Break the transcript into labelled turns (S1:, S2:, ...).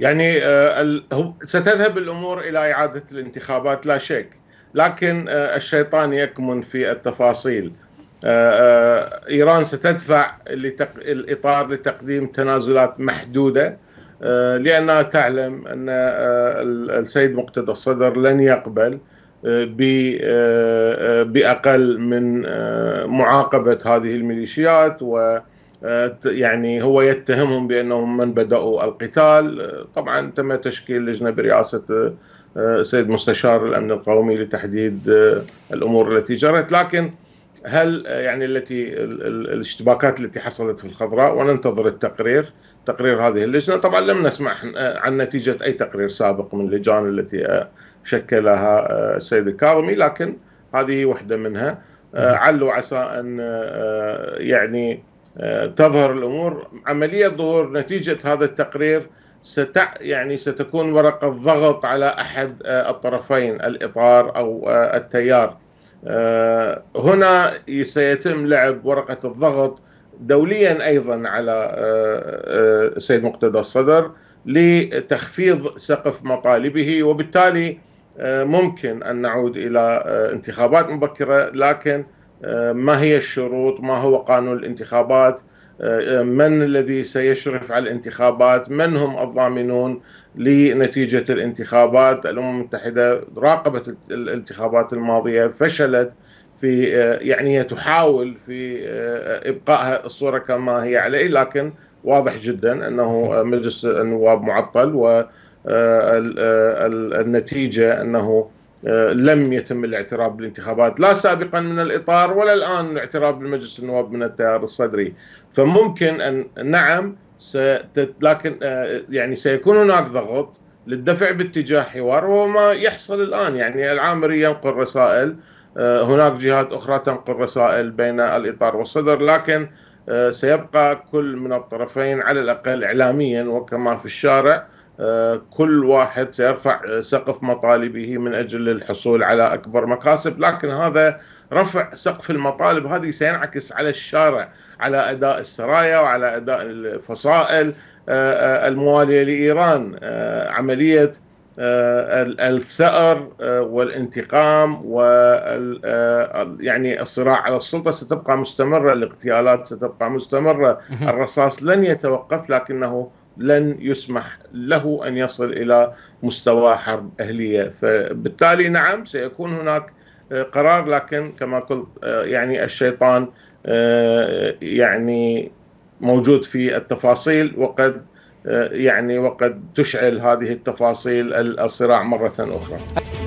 S1: يعني آه، ستذهب الامور الى اعاده الانتخابات لا شك لكن آه، الشيطان يكمن في التفاصيل آه، ايران ستدفع الاطار لتقديم تنازلات محدوده لانها تعلم ان السيد مقتدى الصدر لن يقبل باقل من معاقبه هذه الميليشيات و آه، يعني هو يتهمهم بانهم من بداوا القتال آه، طبعا تم تشكيل لجنه برئاسه آه، سيد مستشار الامن القومي لتحديد الامور التي جرت لكن هل يعني التي الاشتباكات التي حصلت في الخضراء وننتظر التقرير تقرير هذه اللجنه طبعا لم نسمع عن نتيجه اي تقرير سابق من اللجان التي شكلها السيد الكاظمي لكن هذه وحده منها نعم. علوا عسى ان يعني آه، تظهر الامور عمليه ظهور نتيجه هذا التقرير ستع يعني ستكون ورقه ضغط على احد آه، الطرفين الاطار او آه، التيار هنا سيتم لعب ورقه الضغط دوليا ايضا على السيد مقتدى الصدر لتخفيض سقف مطالبه وبالتالي ممكن ان نعود الى انتخابات مبكره لكن آه، ما هي الشروط ما هو قانون الانتخابات آه، آه، من الذي سيشرف على الانتخابات من هم الضامنون لنتيجة الانتخابات الأمم المتحدة راقبت الانتخابات الماضية فشلت في يعني هي تحاول في إبقاء الصورة كما هي عليه لكن واضح جدا أنه مجلس النواب معطل والنتيجة أنه آه، لم يتم الاعتراف بالانتخابات لا سابقا من الاطار ولا الان الاعتراف بالمجلس النواب من التيار الصدري فممكن ان نعم ستت لكن آه، يعني سيكون هناك ضغط للدفع باتجاه حوار وهو ما يحصل الان يعني العامري ينقل رسائل آه، هناك جهات اخرى تنقل رسائل بين الاطار والصدر لكن سيبقى كل من الطرفين على الاقل اعلاميا وكما في الشارع كل واحد سيرفع سقف مطالبه من اجل الحصول على اكبر مكاسب، لكن هذا رفع سقف المطالب هذه سينعكس على الشارع، على اداء السرايا وعلى اداء الفصائل آه، آه، المواليه لايران، آه، عمليه الثأر والانتقام و يعني الصراع على السلطة ستبقى مستمرة الاغتيالات ستبقى مستمرة الرصاص لن يتوقف لكنه لن يسمح له ان يصل الى مستوى حرب اهليه فبالتالي نعم سيكون هناك آه، قرار لكن كما قلت آه، يعني الشيطان آه، يعني موجود في التفاصيل وقد يعني وقد تشعل هذه التفاصيل الصراع مره اخرى